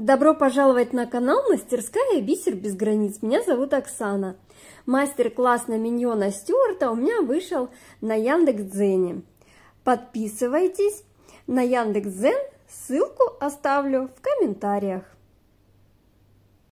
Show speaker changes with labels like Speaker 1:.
Speaker 1: Добро пожаловать на канал «Мастерская и бисер без границ». Меня зовут Оксана. Мастер-класс на миньона Стюарта у меня вышел на Яндекс.Дзене. Подписывайтесь на Яндекс.Дзен, ссылку оставлю в комментариях.